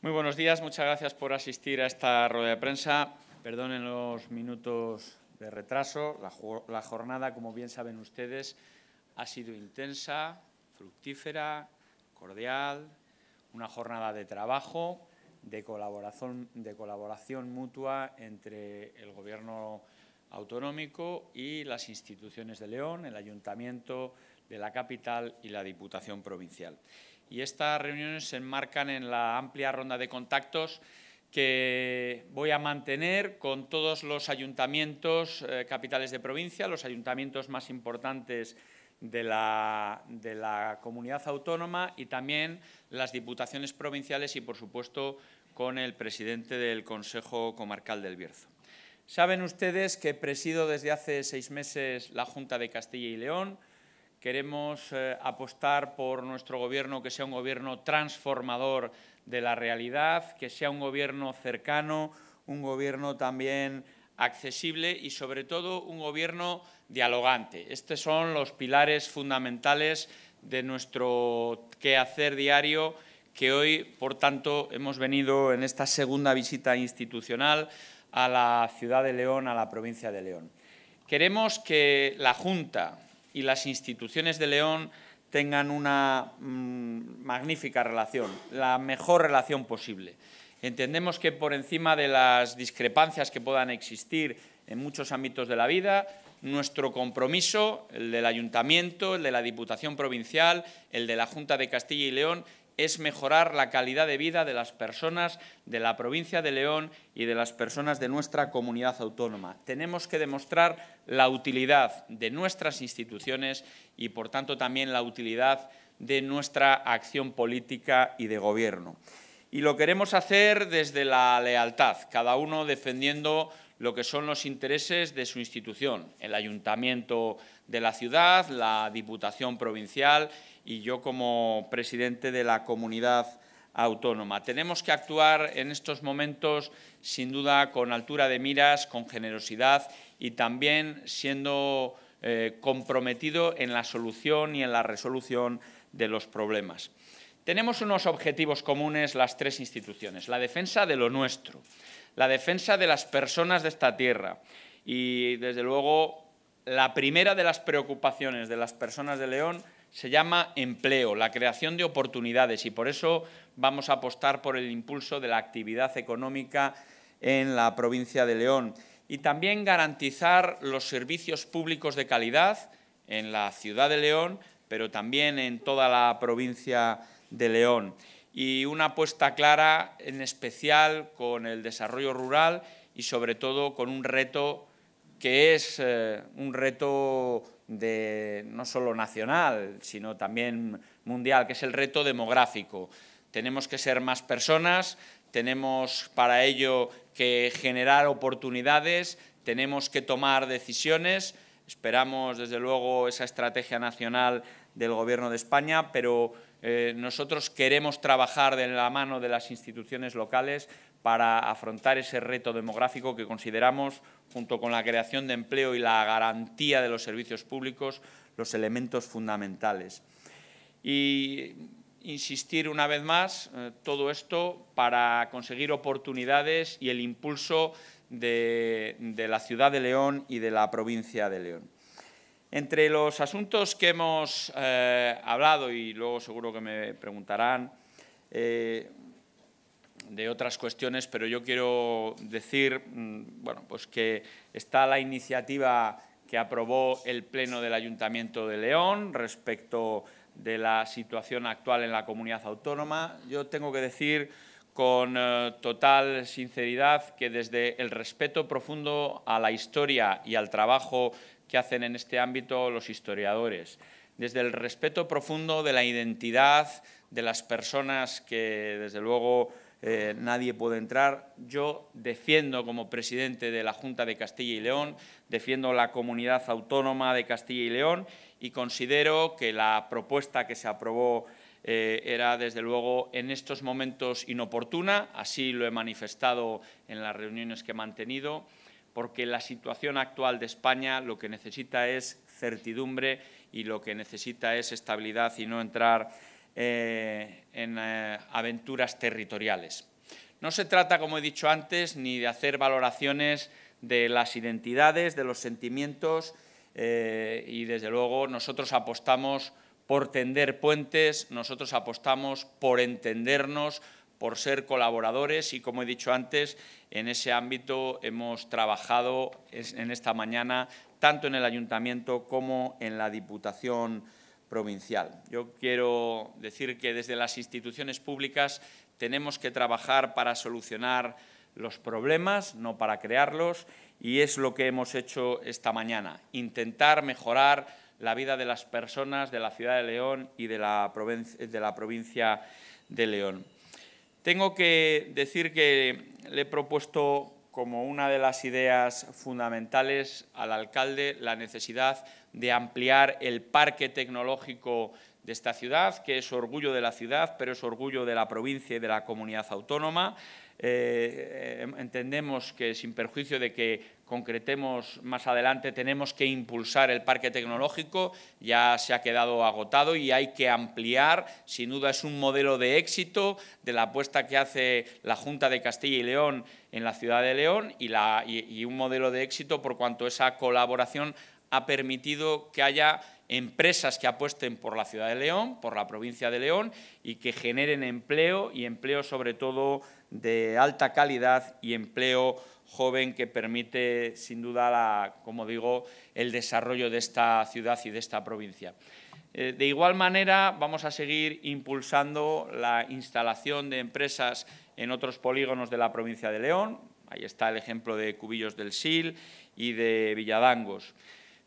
Muy buenos días, muchas gracias por asistir a esta rueda de prensa. Perdonen los minutos de retraso. La, jornada, como bien saben ustedes, ha sido intensa, fructífera, cordial, una jornada de trabajo, de colaboración, de colaboración mutua entre el Gobierno autonómico y las instituciones de León, el Ayuntamiento de la capital y la Diputación Provincial y estas reuniones se enmarcan en la amplia ronda de contactos que voy a mantener con todos los ayuntamientos eh, capitales de provincia, los ayuntamientos más importantes de la, de la comunidad autónoma y también las diputaciones provinciales y, por supuesto, con el presidente del Consejo Comarcal del Bierzo. Saben ustedes que presido desde hace seis meses la Junta de Castilla y León, Queremos eh, apostar por nuestro gobierno que sea un gobierno transformador de la realidad, que sea un gobierno cercano, un gobierno también accesible y, sobre todo, un gobierno dialogante. Estos son los pilares fundamentales de nuestro quehacer diario que hoy, por tanto, hemos venido en esta segunda visita institucional a la ciudad de León, a la provincia de León. Queremos que la Junta, y las instituciones de León tengan una mm, magnífica relación, la mejor relación posible. Entendemos que por encima de las discrepancias que puedan existir en muchos ámbitos de la vida, nuestro compromiso, el del Ayuntamiento, el de la Diputación Provincial, el de la Junta de Castilla y León, es mejorar la calidad de vida de las personas de la provincia de León y de las personas de nuestra comunidad autónoma. Tenemos que demostrar la utilidad de nuestras instituciones y, por tanto, también la utilidad de nuestra acción política y de gobierno. Y lo queremos hacer desde la lealtad, cada uno defendiendo lo que son los intereses de su institución, el ayuntamiento de la ciudad, la diputación provincial y yo como presidente de la comunidad autónoma. Tenemos que actuar en estos momentos, sin duda, con altura de miras, con generosidad y también siendo eh, comprometido en la solución y en la resolución de los problemas. Tenemos unos objetivos comunes las tres instituciones, la defensa de lo nuestro, la defensa de las personas de esta tierra. Y desde luego, la primera de las preocupaciones de las personas de León se llama empleo, la creación de oportunidades y por eso vamos a apostar por el impulso de la actividad económica en la provincia de León y también garantizar los servicios públicos de calidad en la ciudad de León, pero también en toda la provincia de León y una apuesta clara, en especial con el desarrollo rural y sobre todo con un reto que es eh, un reto de, no solo nacional, sino también mundial, que es el reto demográfico. Tenemos que ser más personas, tenemos para ello que generar oportunidades, tenemos que tomar decisiones. Esperamos, desde luego, esa estrategia nacional del Gobierno de España, pero eh, nosotros queremos trabajar de la mano de las instituciones locales para afrontar ese reto demográfico que consideramos, junto con la creación de empleo y la garantía de los servicios públicos, los elementos fundamentales. Y insistir una vez más, eh, todo esto para conseguir oportunidades y el impulso de la ciudad de León y de la provincia de León. Entre los asuntos que hemos eh, hablado, y luego seguro que me preguntarán eh, de otras cuestiones, pero yo quiero decir mm, bueno, pues que está la iniciativa que aprobó el Pleno del Ayuntamiento de León respecto de la situación actual en la comunidad autónoma. Yo tengo que decir con eh, total sinceridad que desde el respeto profundo a la historia y al trabajo que hacen en este ámbito los historiadores, desde el respeto profundo de la identidad de las personas que, desde luego, eh, nadie puede entrar. Yo defiendo como presidente de la Junta de Castilla y León, defiendo la comunidad autónoma de Castilla y León y considero que la propuesta que se aprobó eh, era, desde luego, en estos momentos inoportuna, así lo he manifestado en las reuniones que he mantenido porque la situación actual de España lo que necesita es certidumbre y lo que necesita es estabilidad y no entrar eh, en eh, aventuras territoriales. No se trata, como he dicho antes, ni de hacer valoraciones de las identidades, de los sentimientos eh, y, desde luego, nosotros apostamos por tender puentes, nosotros apostamos por entendernos, por ser colaboradores y, como he dicho antes, en ese ámbito hemos trabajado en esta mañana tanto en el Ayuntamiento como en la Diputación Provincial. Yo quiero decir que desde las instituciones públicas tenemos que trabajar para solucionar los problemas, no para crearlos, y es lo que hemos hecho esta mañana, intentar mejorar la vida de las personas de la ciudad de León y de la, provincia de León. Tengo que decir que le he propuesto como una de las ideas fundamentales al alcalde la necesidad de ampliar el parque tecnológico de esta ciudad, que es orgullo de la ciudad, pero es orgullo de la provincia y de la comunidad autónoma. Eh, eh, entendemos que, sin perjuicio de que concretemos más adelante, tenemos que impulsar el parque tecnológico, ya se ha quedado agotado y hay que ampliar, sin duda es un modelo de éxito de la apuesta que hace la Junta de Castilla y León en la ciudad de León y, y un modelo de éxito por cuanto esa colaboración ha permitido que haya empresas que apuesten por la ciudad de León, por la provincia de León y que generen empleo y empleo sobre todo de alta calidad y empleo joven que permite, sin duda, la, como digo, el desarrollo de esta ciudad y de esta provincia. Eh, de igual manera, vamos a seguir impulsando la instalación de empresas en otros polígonos de la provincia de León. Ahí está el ejemplo de Cubillos del Sil y de Villadangos.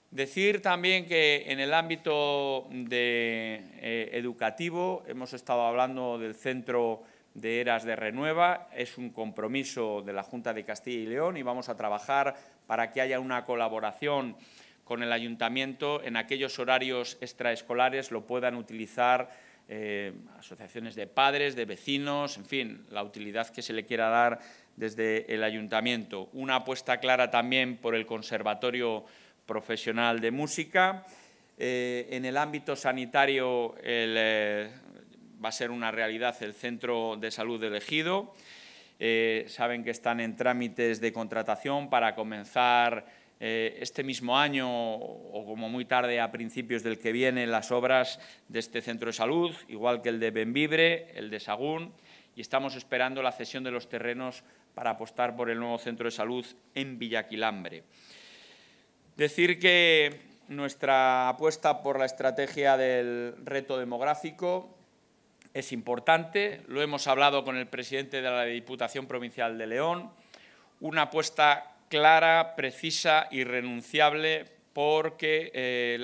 Decir también que en el ámbito eh, educativo hemos estado hablando del centro de Eras de Renueva. Es un compromiso de la Junta de Castilla y León y vamos a trabajar para que haya una colaboración con el ayuntamiento en aquellos horarios extraescolares lo puedan utilizar eh, asociaciones de padres, de vecinos, en fin, la utilidad que se le quiera dar desde el ayuntamiento. Una apuesta clara también por el Conservatorio Profesional de Música. Eh, en el ámbito sanitario, el eh, va a ser una realidad el Centro de Salud elegido. Eh, saben que están en trámites de contratación para comenzar eh, este mismo año o como muy tarde a principios del que viene las obras de este centro de salud, igual que el de Benvibre, el de Sagún, y estamos esperando la cesión de los terrenos para apostar por el nuevo centro de salud en Villaquilambre. Decir que nuestra apuesta por la estrategia del reto demográfico es importante, lo hemos hablado con el presidente de la Diputación Provincial de León, una apuesta clara, precisa, irrenunciable, porque eh,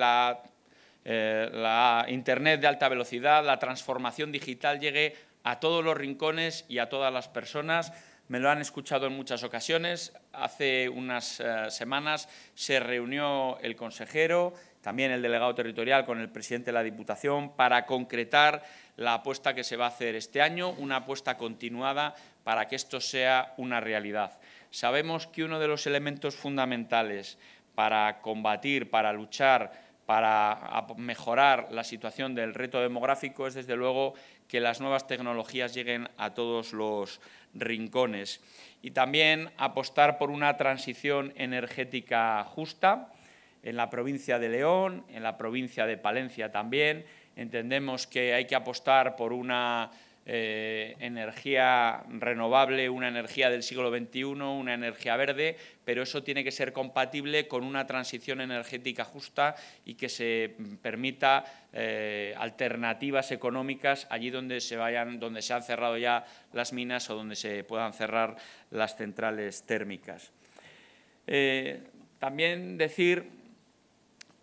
eh, la, Internet de alta velocidad, la transformación digital llegue a todos los rincones y a todas las personas. Me lo han escuchado en muchas ocasiones. Hace unas eh, semanas se reunió el consejero también el delegado territorial con el presidente de la Diputación para concretar la apuesta que se va a hacer este año, una apuesta continuada para que esto sea una realidad. Sabemos que uno de los elementos fundamentales para combatir, para luchar, para mejorar la situación del reto demográfico es, desde luego, que las nuevas tecnologías lleguen a todos los rincones. Y también apostar por una transición energética justa, en la provincia de León, en la provincia de Palencia también. Entendemos que hay que apostar por una eh, energía renovable, una energía del siglo XXI, una energía verde, pero eso tiene que ser compatible con una transición energética justa y que se permita eh, alternativas económicas allí donde se vayan, donde se han cerrado ya las minas o donde se puedan cerrar las centrales térmicas. Eh, también decir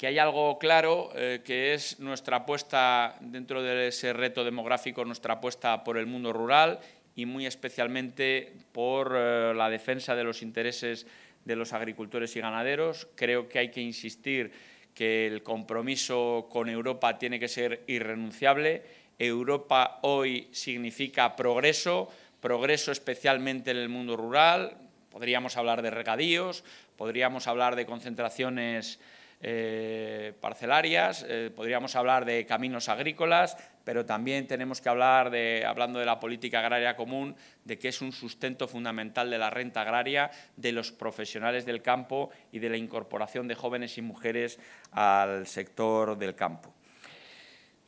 que hay algo claro, eh, que es nuestra apuesta dentro de ese reto demográfico, nuestra apuesta por el mundo rural y muy especialmente por eh, la defensa de los intereses de los agricultores y ganaderos. Creo que hay que insistir que el compromiso con Europa tiene que ser irrenunciable. Europa hoy significa progreso, progreso especialmente en el mundo rural. Podríamos hablar de regadíos, podríamos hablar de concentraciones eh, parcelarias, eh, podríamos hablar de caminos agrícolas, pero también tenemos que hablar, de, hablando de la política agraria común, de que es un sustento fundamental de la renta agraria, de los profesionales del campo y de la incorporación de jóvenes y mujeres al sector del campo.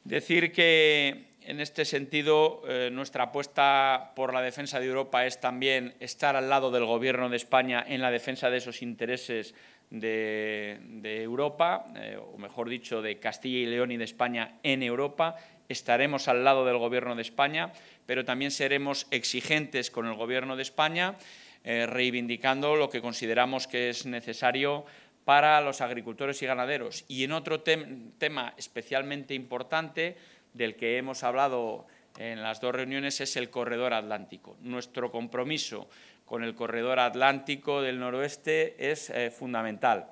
Decir que en este sentido, eh, nuestra apuesta por la defensa de Europa es también estar al lado del Gobierno de España en la defensa de esos intereses de, Europa, eh, o mejor dicho, de Castilla y León y de España en Europa. Estaremos al lado del Gobierno de España, pero también seremos exigentes con el Gobierno de España, eh, reivindicando lo que consideramos que es necesario para los agricultores y ganaderos. Y en otro tema especialmente importante, del que hemos hablado en las dos reuniones, es el corredor atlántico. Nuestro compromiso con el corredor atlántico del noroeste es eh, fundamental.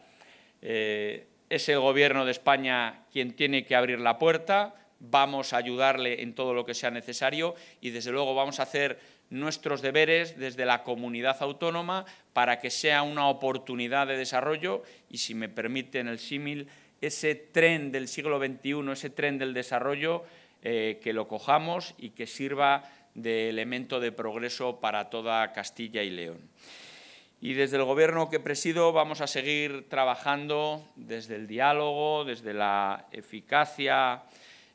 Eh, es el Gobierno de España quien tiene que abrir la puerta, vamos a ayudarle en todo lo que sea necesario y, desde luego, vamos a hacer nuestros deberes desde la comunidad autónoma para que sea una oportunidad de desarrollo y, si me permiten el símil, ese tren del siglo XXI, ese tren del desarrollo, eh, que lo cojamos y que sirva de elemento de progreso para toda Castilla y León. Y desde el Gobierno que presido vamos a seguir trabajando desde el diálogo, desde la eficacia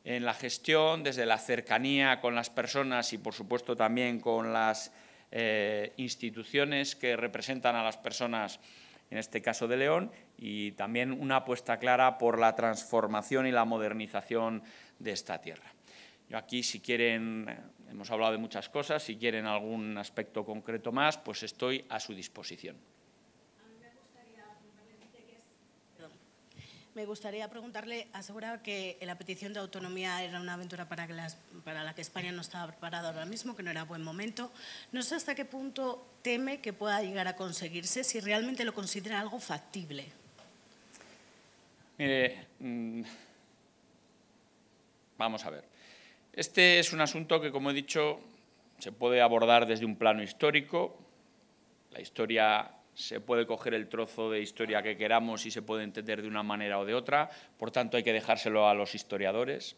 en la gestión, desde la cercanía con las personas y, por supuesto, también con las eh, instituciones que representan a las personas, en este caso de León, y también una apuesta clara por la transformación y la modernización de esta tierra. Yo aquí, si quieren, hemos hablado de muchas cosas, si quieren algún aspecto concreto más, pues estoy a su disposición. Me gustaría preguntarle, aseguraba que la petición de autonomía era una aventura para, la que España no estaba preparada ahora mismo, que no era buen momento. No sé hasta qué punto teme que pueda llegar a conseguirse, si realmente lo considera algo factible. Mire, mm, vamos a ver. Este es un asunto que, como he dicho, se puede abordar desde un plano histórico. La historia se puede coger el trozo de historia que queramos y se puede entender de una manera o de otra, por tanto hay que dejárselo a los historiadores,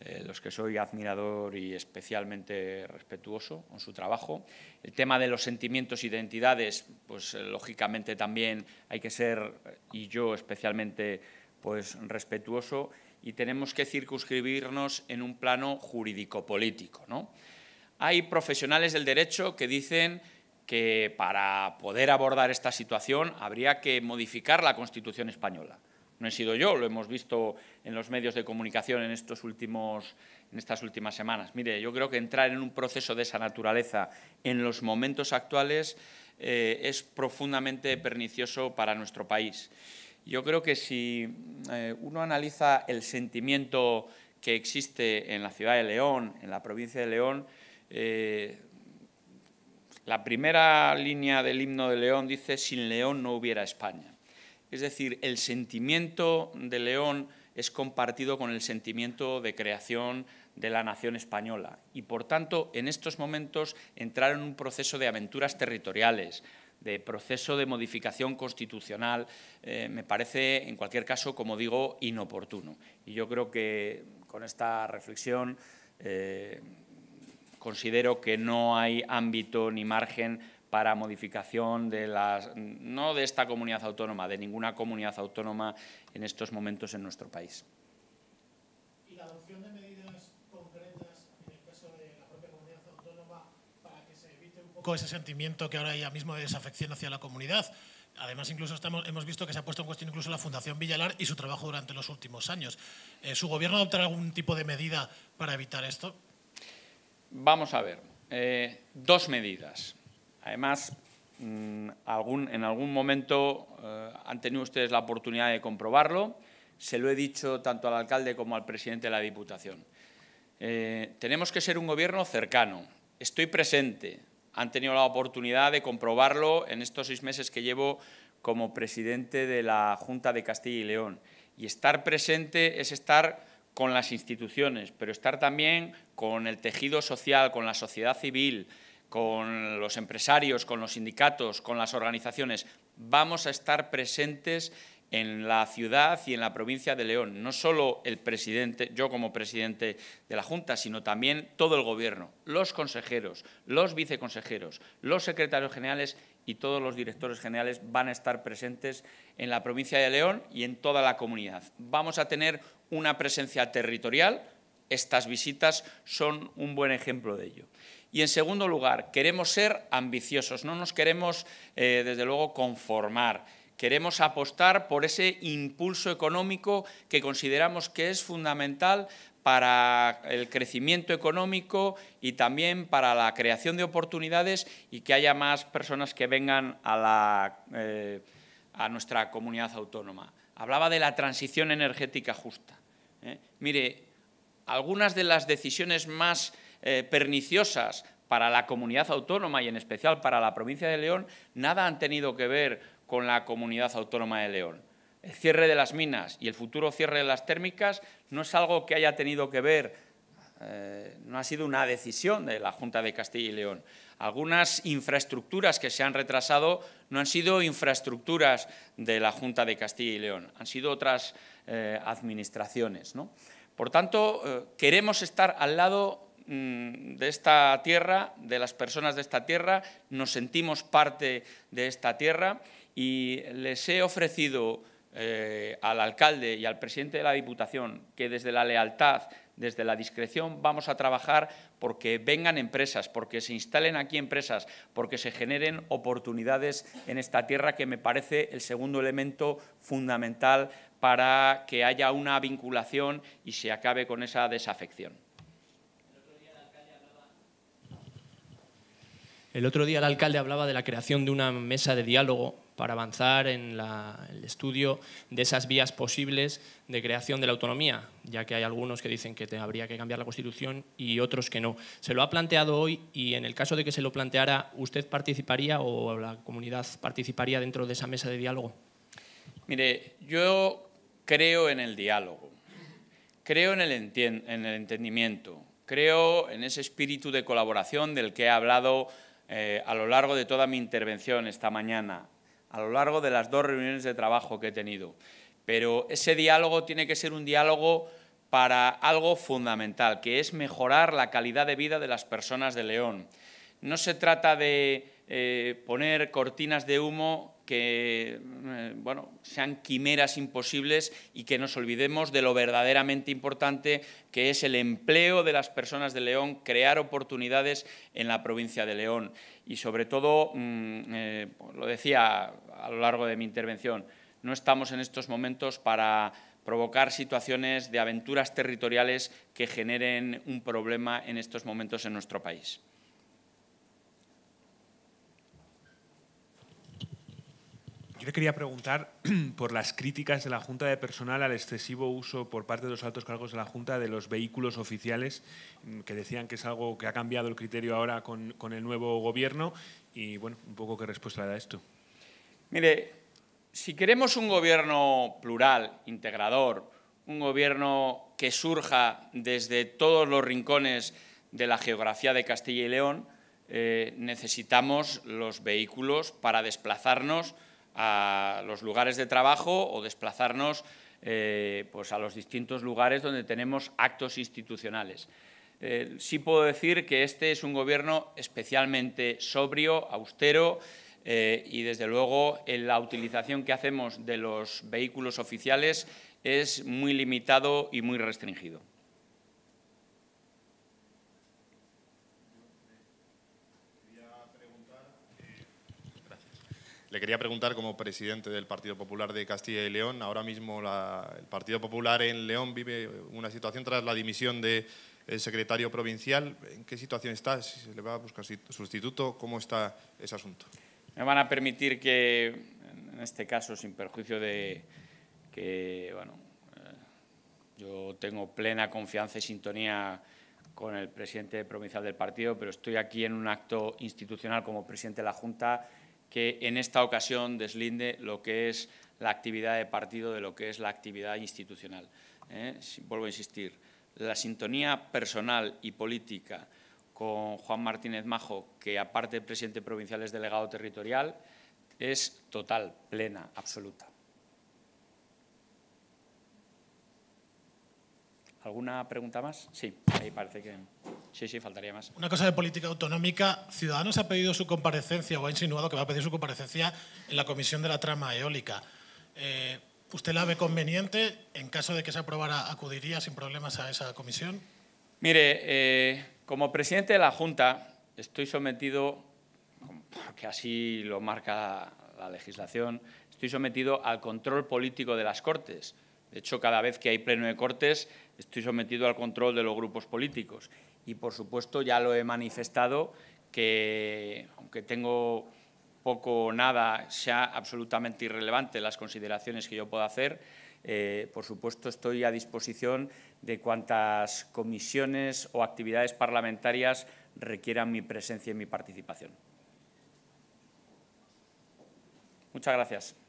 eh, los que soy admirador y especialmente respetuoso con su trabajo. El tema de los sentimientos e identidades, pues eh, lógicamente también hay que ser, eh, y yo especialmente, pues respetuoso y tenemos que circunscribirnos en un plano jurídico-político. Hay profesionales del derecho que dicen que para poder abordar esta situación habría que modificar la Constitución española. No he sido yo, lo hemos visto en los medios de comunicación en, estos últimos, en estas últimas semanas. Mire, yo creo que entrar en un proceso de esa naturaleza en los momentos actuales eh, es profundamente pernicioso para nuestro país. Yo creo que si eh, uno analiza el sentimiento que existe en la ciudad de León, en la provincia de León, eh, la primera línea del himno de León dice, sin León no hubiera España. Es decir, el sentimiento de León es compartido con el sentimiento de creación de la nación española. Y, por tanto, en estos momentos entrar en un proceso de aventuras territoriales, de proceso de modificación constitucional eh, me parece, en cualquier caso, como digo, inoportuno. Y yo creo que con esta reflexión eh, considero que no hay ámbito ni margen para modificación de las, no de esta comunidad autónoma, de ninguna comunidad autónoma en estos momentos en nuestro país. ese sentimiento que ahora hay ya mismo de desafección hacia la comunidad. Además, incluso hemos visto que se ha puesto en cuestión incluso la Fundación Villalar y su trabajo durante los últimos años. Eh, ¿Su gobierno adoptará algún tipo de medida para evitar esto? Vamos a ver. Eh, dos medidas. Además, mm, en algún momento eh, han tenido ustedes la oportunidad de comprobarlo. Se lo he dicho tanto al alcalde como al presidente de la Diputación. tenemos que ser un gobierno cercano. Estoy presente, han tenido la oportunidad de comprobarlo en estos seis meses que llevo como presidente de la Junta de Castilla y León. Y estar presente es estar con las instituciones, pero estar también con el tejido social, con la sociedad civil, con los empresarios, con los sindicatos, con las organizaciones. Vamos a estar presentes en la ciudad y en la provincia de León. No solo el presidente, yo como presidente de la Junta, sino también todo el Gobierno, los consejeros, los viceconsejeros, los secretarios generales y todos los directores generales van a estar presentes en la provincia de León y en toda la comunidad. Vamos a tener una presencia territorial. Estas visitas son un buen ejemplo de ello. Y en segundo lugar, queremos ser ambiciosos, no nos queremos, eh, desde luego, conformar Queremos apostar por ese impulso económico que consideramos que es fundamental para el crecimiento económico y también para la creación de oportunidades y que haya más personas que vengan a, la, eh, a nuestra comunidad autónoma. Hablaba de la transición energética justa. ¿eh? Mire, algunas de las decisiones más eh, perniciosas para la comunidad autónoma y en especial para la provincia de León nada han tenido que ver con la comunidad autónoma de León. El cierre de las minas y el futuro cierre de las térmicas no es algo que haya tenido que ver, eh, no ha sido una decisión de la Junta de Castilla y León. Algunas infraestructuras que se han retrasado no han sido infraestructuras de la Junta de Castilla y León, han sido otras eh, administraciones. ¿no? Por tanto, eh, queremos estar al lado mm, de esta tierra, de las personas de esta tierra, nos sentimos parte de esta tierra y les he ofrecido eh, al alcalde y al presidente de la Diputación que desde la lealtad, desde la discreción, vamos a trabajar porque vengan empresas, porque se instalen aquí empresas, porque se generen oportunidades en esta tierra, que me parece el segundo elemento fundamental para que haya una vinculación y se acabe con esa desafección. El otro día el alcalde hablaba de la creación de una mesa de diálogo para avanzar en el estudio de esas vías posibles de creación de la autonomía, ya que hay algunos que dicen que habría que cambiar la Constitución y otros que no. ¿Se lo ha planteado hoy y en el caso de que se lo planteara, usted participaría o la comunidad participaría dentro de esa mesa de diálogo? Mire, yo creo en el diálogo, creo en el, entendimiento, creo en ese espíritu de colaboración del que he hablado eh, a lo largo de toda mi intervención esta mañana a lo largo de las dos reuniones de trabajo que he tenido. Pero ese diálogo tiene que ser un diálogo para algo fundamental, que es mejorar la calidad de vida de las personas de León. No se trata de eh, poner cortinas de humo que eh, bueno, sean quimeras imposibles y que nos olvidemos de lo verdaderamente importante que es el empleo de las personas de León, crear oportunidades en la provincia de León. Y sobre todo, mm, eh, lo decía a lo largo de mi intervención, no estamos en estos momentos para provocar situaciones de aventuras territoriales que generen un problema en estos momentos en nuestro país. Yo le quería preguntar por las críticas de la Junta de Personal al excesivo uso por parte de los altos cargos de la Junta de los vehículos oficiales, mm, que decían que es algo que ha cambiado el criterio ahora con, el nuevo gobierno. Y bueno, un poco qué respuesta le da esto. Mire, si queremos un gobierno plural, integrador, un gobierno que surja desde todos los rincones de la geografía de Castilla y León, eh, necesitamos los vehículos para desplazarnos a los lugares de trabajo o desplazarnos eh, pues a los distintos lugares donde tenemos actos institucionales. Eh, sí puedo decir que este es un gobierno especialmente sobrio, austero eh, y, desde luego, la utilización que hacemos de los vehículos oficiales es muy limitado y muy restringido. Le quería preguntar como presidente del Partido Popular de Castilla y León, ahora mismo el Partido Popular en León vive una situación tras la dimisión del eh, secretario provincial. ¿En qué situación está? ¿Si se le va a buscar sustituto? ¿Cómo está ese asunto? Me van a permitir que, en este caso, sin perjuicio de que, bueno, eh, yo tengo plena confianza y sintonía con el presidente provincial del partido, pero estoy aquí en un acto institucional como presidente de la Junta que en esta ocasión deslinde lo que es la actividad de partido de lo que es la actividad institucional. ¿eh? vuelvo a insistir, la sintonía personal y política con Juan Martínez Majo, que aparte de presidente provincial es delegado territorial, es total, plena, absoluta. ¿Alguna pregunta más? Sí, ahí parece que... Sí, sí, faltaría más. Una cosa de política autonómica. Ciudadanos ha pedido su comparecencia o ha insinuado que va a pedir su comparecencia en la comisión de la trama eólica. Eh, ¿Usted la ve conveniente? En caso de que se aprobara, ¿acudiría sin problemas a esa comisión? Mire, eh, como presidente de la Junta estoy sometido, que así lo marca la legislación, estoy sometido al control político de las Cortes. De hecho, cada vez que hay pleno de Cortes estoy sometido al control de los grupos políticos. Y, por supuesto, ya lo he manifestado que, aunque tengo poco o nada, sea absolutamente irrelevante las consideraciones que yo pueda hacer, eh, por supuesto, estoy a disposición de cuantas comisiones o actividades parlamentarias requieran mi presencia y mi participación. Muchas gracias.